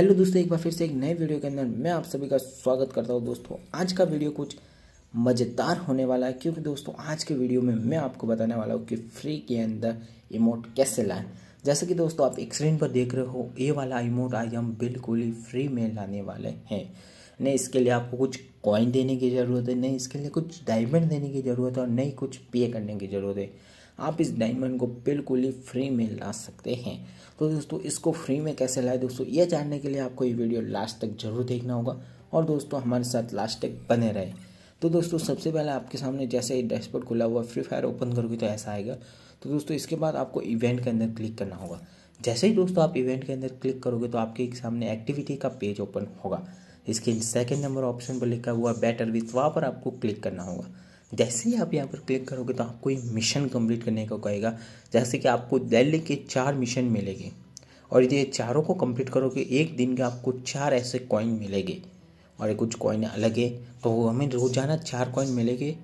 hello दोस्तों एक बार फिर से एक नए वीडियो के अंदर मैं आप सभी का स्वागत करता हूँ दोस्तों आज का वीडियो कुछ मज़ेदार होने वाला है क्योंकि दोस्तों आज के वीडियो में मैं आपको बताने वाला हूँ कि फ्री के अंदर इमोट कैसे लाएं जैसे कि दोस्तों आप एक स्क्रीन पर देख रहे हो ये वाला इमोट आज हम बिल्कुल ही फ्री में लाने वाले हैं नहीं इसके लिए आपको कुछ कॉइन देने की ज़रूरत है नहीं इसके लिए कुछ डायमंड देने की ज़रूरत है और नहीं कुछ पे करने की ज़रूरत है आप इस डायमंड को बिल्कुल ही फ्री में ला सकते हैं तो दोस्तों इसको फ्री में कैसे लाए दोस्तों ये जानने के लिए आपको ये वीडियो लास्ट तक ज़रूर देखना होगा और दोस्तों हमारे साथ लास्ट तक बने रहे तो दोस्तों सबसे पहले आपके सामने जैसे ही डैशबोर्ड खुला हुआ फ्री फायर ओपन करोगे तो ऐसा आएगा तो दोस्तों इसके बाद आपको इवेंट के अंदर क्लिक करना होगा जैसे ही दोस्तों आप इवेंट के अंदर क्लिक करोगे तो आपके सामने एक्टिविटी का पेज ओपन होगा इसके सेकेंड नंबर ऑप्शन पर लिखा हुआ बैटर विथ वहाँ पर आपको क्लिक करना होगा जैसे ही आप यहाँ पर क्लिक करोगे तो आपको ये मिशन कंप्लीट करने को कहेगा जैसे कि आपको दिल्ली के चार मिशन मिलेंगे और ये चारों को कंप्लीट करोगे एक दिन के आपको चार ऐसे कॉइन मिलेंगे और कुछ कॉइन अलग है तो हमें रोज़ाना चार कॉइन मिलेंगे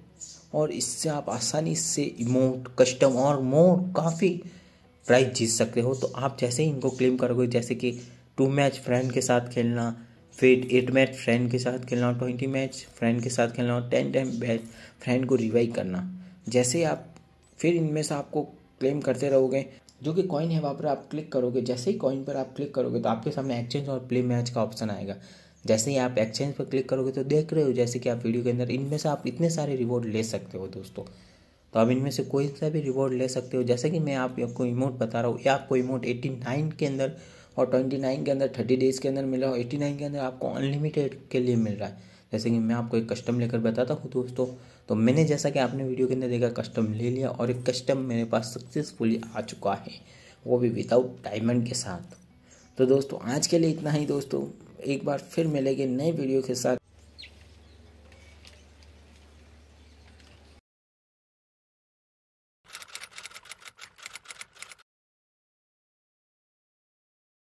और इससे आप आसानी से इमोट कस्टम और मोर काफ़ी प्राइज जीत सकते हो तो आप जैसे ही इनको क्लेम करोगे जैसे कि टू मैच फ्रेंड के साथ खेलना फिर एट मैच फ्रेंड के साथ खेलना ट्वेंटी मैच फ्रेंड के साथ खेलना टेन टाइम मैच फ्रेंड को रिवाइव करना जैसे आप फिर इनमें से आपको क्लेम करते रहोगे जो कि कॉइन है वहाँ पर आप क्लिक करोगे जैसे ही कॉइन पर आप क्लिक करोगे तो आपके सामने एक्सचेंज और प्ले मैच का ऑप्शन आएगा जैसे ही आप एक्सचेंज पर क्लिक करोगे तो देख रहे हो जैसे कि आप वीडियो के अंदर इनमें से आप इतने सारे रिवॉर्ड ले सकते हो दोस्तों तो आप इनमें से कोई सा भी रिवॉर्ड ले सकते हो जैसे कि मैं आपको इमोट बता रहा हूँ या आपको इमोट एट्टी के अंदर और ट्वेंटी नाइन के अंदर थर्टी डेज़ के अंदर मिल रहा है एट्टी नाइन के अंदर आपको अनलिमिटेड के लिए मिल रहा है जैसे कि मैं आपको एक कस्टम लेकर बताता हूँ दोस्तों तो मैंने जैसा कि आपने वीडियो के अंदर देखा कस्टम ले लिया और एक कस्टम मेरे पास सक्सेसफुली आ चुका है वो भी विदाउट डायमंड के साथ तो दोस्तों आज के लिए इतना ही दोस्तों एक बार फिर मिलेंगे नए वीडियो के साथ